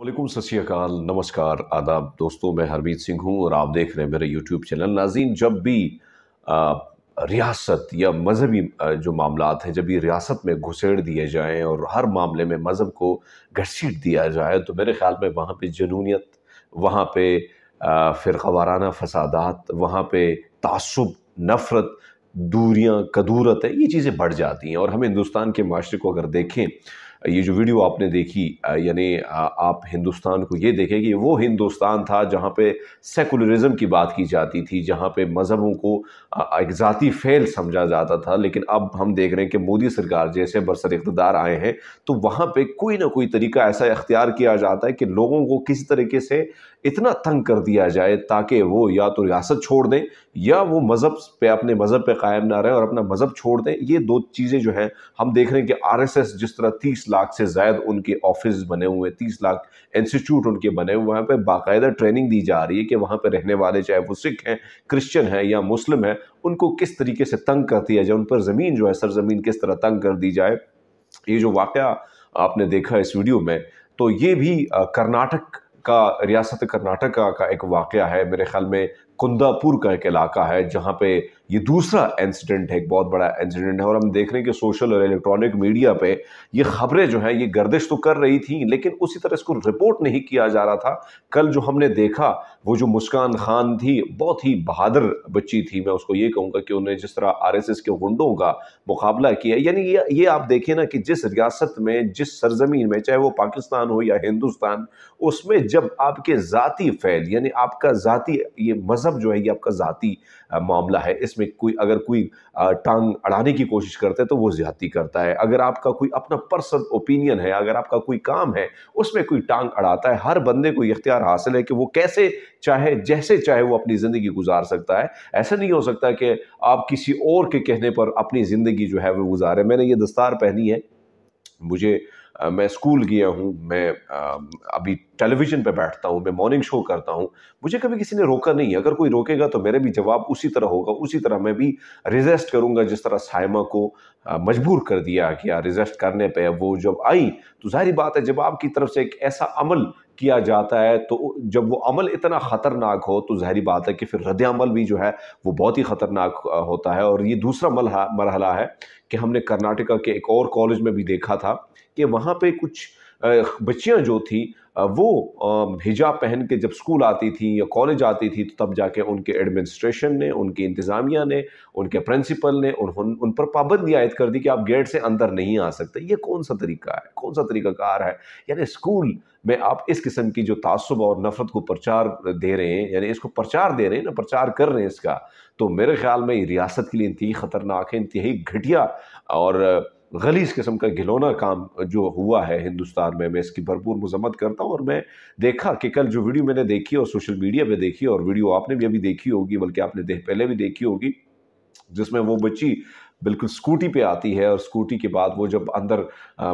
वालेकुम सत्याकाल नमस्कार आदाब दोस्तों मैं हरमीत सिंह हूँ और आप देख रहे हैं मेरे यूट्यूब चैनल नाजीन जब भी रियासत या मजहबी जो मामला हैं जब भी रियासत में घुसेड़ दिए जाएँ और हर मामले में मज़हब को घसीट दिया जाए तो मेरे ख्याल में वहाँ पर जनूनीत वहाँ पर फ़िरवाराना फसादात वहाँ पर तसब नफ़रत दूरियाँ कदूरत है ये चीज़ें बढ़ जाती हैं और हम हिंदुस्तान के माशरे को अगर देखें ये जो वीडियो आपने देखी यानी आप हिंदुस्तान को ये देखें कि वो हिंदुस्तान था जहाँ पे सेकुलरिज्म की बात की जाती थी जहाँ पे मज़हबों को एक ज़ाती फेल समझा जाता था लेकिन अब हम देख रहे हैं कि मोदी सरकार जैसे बरसर इकतदार आए हैं तो वहाँ पर कोई ना कोई तरीका ऐसा अख्तियार किया जाता है कि लोगों को किसी तरीके से इतना तंग कर दिया जाए ताकि वो या तो रियासत छोड़ दें या वो मज़हब पे अपने मज़हब पे कायम ना रहें और अपना मज़हब छोड़ दें ये दो चीज़ें जो हैं हम देख रहे हैं कि आरएसएस जिस तरह तीस लाख से ज्यादा उनके ऑफिस बने हुए हैं तीस लाख इंस्टीट्यूट उनके बने हुए वहाँ पर बाकायदा ट्रेनिंग दी जा रही है कि वहाँ पर रहने वाले चाहे वो सिख हैं क्रिश्चन हैं या मुस्लिम हैं उनको किस तरीके से तंग कर दिया जाए उन पर ज़मीन जो है सरजमीन किस तरह तंग कर दी जाए ये जो वाक़ आपने देखा इस वीडियो में तो ये भी कर्नाटक का रियासत कर्नाटका का एक वाक़ है मेरे ख्याल में कुंदापुर का एक इलाका है जहाँ पे ये दूसरा इंसिडेंट है एक बहुत बड़ा इंसिडेंट है और हम देख रहे हैं कि सोशल और इलेक्ट्रॉनिक मीडिया पे ये खबरें जो हैं ये गर्दिश तो कर रही थी लेकिन उसी तरह इसको रिपोर्ट नहीं किया जा रहा था कल जो हमने देखा वो जो मुस्कान खान थी बहुत ही बहादुर बच्ची थी मैं उसको ये कहूँगा कि उन्हें जिस तरह आर के गुंडों का मुकाबला किया यानी ये ये आप देखें ना कि जिस रियासत में जिस सरजमीन में चाहे वो पाकिस्तान हो या हिंदुस्तान उसमें जब आपके ज़ाती फैल यानी आपका ज़ाती ये मज़हब मजहब जो है ये आपका ज़ाती मामला है इसमें कोई अगर कोई टांग अड़ाने की कोशिश करता है तो वो ज़्यादती करता है अगर आपका कोई अपना पर्सनल ओपिनियन है अगर आपका कोई काम है उसमें कोई टांग अड़ाता है हर बंदे को इख्तियार हासिल है कि वो कैसे चाहे जैसे चाहे वो अपनी ज़िंदगी गुजार सकता है ऐसा नहीं हो सकता कि आप किसी और के कहने पर अपनी ज़िंदगी जो है वो गुजारें मैंने ये दस्तार पहनी है मुझे मैं स्कूल गया हूँ मैं अभी टेलीविज़न पे बैठता हूँ मैं मॉर्निंग शो करता हूँ मुझे कभी किसी ने रोका नहीं अगर कोई रोकेगा तो मेरे भी जवाब उसी तरह होगा उसी तरह मैं भी रिजेस्ट करूँगा जिस तरह साइमा को मजबूर कर दिया गया रिजेस्ट करने पर वो जब आई तो जाहिर बात है जब आपकी तरफ से एक ऐसा अमल किया जाता है तो जब वो अमल इतना ख़तरनाक हो तो जहरी बात है कि फिर रदल भी जो है वो बहुत ही ख़तरनाक होता है और ये दूसरा मरहला है कि हमने कर्नाटका के एक और कॉलेज में भी देखा था कि वहाँ पर कुछ बच्चियां जो थी वो हिजाब पहन के जब स्कूल आती थी या कॉलेज आती थी तो तब जाके उनके एडमिनिस्ट्रेशन ने उनकी इंतज़ामिया ने उनके प्रिंसिपल ने उन, उन पर पाबंदी आयद कर दी कि आप गेट से अंदर नहीं आ सकते ये कौन सा तरीका है कौन सा तरीका कार है यानी स्कूल में आप इस किस्म की जो तसब और नफ़रत को प्रचार दे रहे हैं यानी इसको प्रचार दे रहे हैं ना प्रचार कर रहे हैं इसका तो मेरे ख्याल में रियासत के लिए इंतही ख़तरनाक है इंतहाई घटिया और गलीस किस्म का घिलौना काम जो हुआ है हिंदुस्तान में मैं इसकी भरपूर मजम्मत करता हूँ और मैं देखा कि कल जो वीडियो मैंने देखी और सोशल मीडिया पे देखी और वीडियो आपने भी अभी देखी होगी बल्कि आपने देख पहले भी देखी होगी जिसमें वो बच्ची बिल्कुल स्कूटी पे आती है और स्कूटी के बाद वो जब अंदर आ,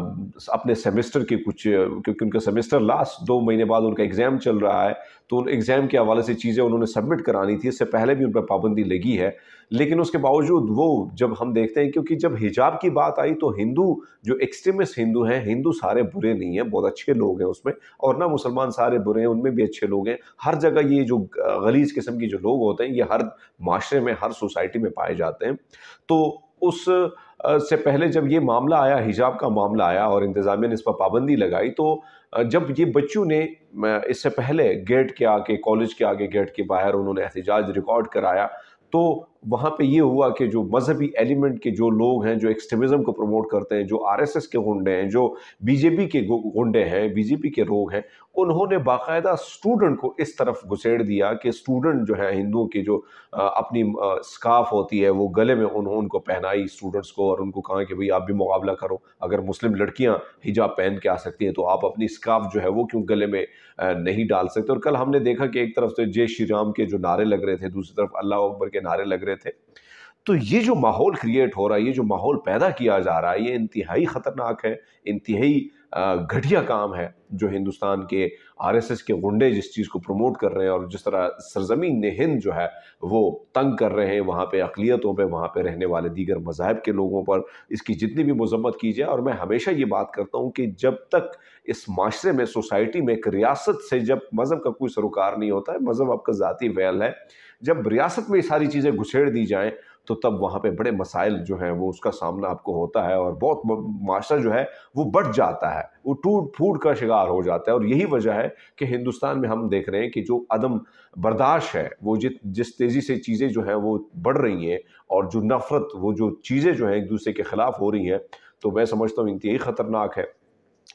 अपने सेमेस्टर के कुछ क्योंकि उनका सेमेस्टर लास्ट दो महीने बाद उनका एग्ज़ाम चल रहा है तो उन एग्ज़ाम के हवाले से चीज़ें उन्होंने सबमिट करानी थी इससे पहले भी उन पर पाबंदी लगी है लेकिन उसके बावजूद वो जब हम देखते हैं क्योंकि जब हिजाब की बात आई तो हिंदू जो एक्सट्रीमिस्ट हिंदू हैं हिंदू सारे बुरे नहीं हैं बहुत अच्छे लोग हैं उसमें और ना मुसलमान सारे बुरे हैं उनमें भी अच्छे लोग हैं हर जगह ये जो गलीज किस्म के जो लोग होते हैं ये हर माशरे में हर सोसाइटी में पाए जाते हैं तो उस से पहले जब ये मामला आया हिजाब का मामला आया और इंतज़ामिया ने इस पर पाबंदी लगाई तो जब ये बच्चों ने इससे पहले गेट के आके कॉलेज के आगे गेट के बाहर उन्होंने एहतजाज रिकॉर्ड कराया तो वहाँ पे ये हुआ कि जो मजहबी एलिमेंट के जो लोग हैं जो एक्सट्रीमिज़म को प्रमोट करते हैं जो आरएसएस के गुंडे हैं जो बीजेपी के गुंडे हैं बीजेपी के लोग हैं उन्होंने बाकायदा स्टूडेंट को इस तरफ घुसेड़ दिया कि स्टूडेंट जो है हिंदुओं की जो अपनी स्काफ होती है वो गले में उन्होंने उनको पहनाई स्टूडेंट्स को और उनको कहा कि भाई आप भी मुकाबला करो अगर मुस्लिम लड़कियाँ हिजाब पहन के आ सकती हैं तो आप अपनी स्काफ जो है वो क्यों गले में नहीं डाल सकते और कल हमने देखा कि एक तरफ से जय श्री राम के जो नारे लग रहे थे दूसरी तरफ अल्लाह अकबर के नारे लग रहे थे तो ये जो माहौल क्रिएट हो रहा है ये जो माहौल पैदा किया जा रहा है ये इंतहाई ख़तरनाक है इंतहाई घटिया काम है जो हिंदुस्तान के आरएसएस के गुंडे जिस चीज़ को प्रमोट कर रहे हैं और जिस तरह सरजमीन ने हिंद जो है वो तंग कर रहे हैं वहाँ पे अकलीतों पे वहाँ पे रहने वाले दीगर मजाहब के लोगों पर इसकी जितनी भी मजम्मत की जाए और मैं हमेशा ये बात करता हूँ कि जब तक इस माशरे में सोसाइटी में एक रियासत से जब मज़हब का कोई सरोकार नहीं होता है मज़हब आपका ज़ाती वैल है जब रियासत में ये सारी चीज़ें घुसेड़ दी जाएँ तो तब वहाँ पे बड़े मसाइल जो हैं वो उसका सामना आपको होता है और बहुत माशरा जो है वो बढ़ जाता है वो टूट फूट का शिकार हो जाता है और यही वजह है कि हिंदुस्तान में हम देख रहे हैं कि जो अदम बर्दाश्त है वो जित जिस तेज़ी से चीज़ें जो हैं वो बढ़ रही हैं और जो नफ़रत वो जो चीज़ें जो हैं एक दूसरे के ख़िलाफ़ हो रही हैं तो मैं समझता हूँ इनकी यही ख़तरनाक है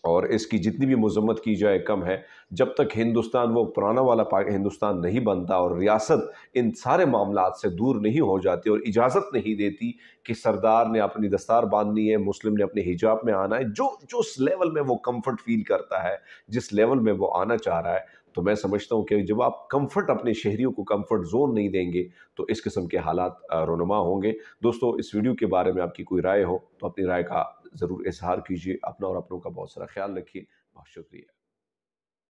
और इसकी जितनी भी मजम्मत की जाए कम है जब तक हिंदुस्तान वो पुराना वाला हिंदुस्तान नहीं बनता और रियासत इन सारे मामला से दूर नहीं हो जाती और इजाज़त नहीं देती कि सरदार ने अपनी दस्तार बांधनी है मुस्लिम ने अपने हिजाब में आना है जो जो उस लेवल में वो कंफर्ट फील करता है जिस लेवल में वो आना चाह रहा है तो मैं समझता हूँ कि जब आप कम्फर्ट अपने शहरीों को कम्फर्ट जोन नहीं देंगे तो इस किस्म के हालात रोनमा होंगे दोस्तों इस वीडियो के बारे में आपकी कोई राय हो तो अपनी राय का ज़रूर इजहार कीजिए अपना और अपनों का बहुत सारा ख्याल रखिए बहुत शुक्रिया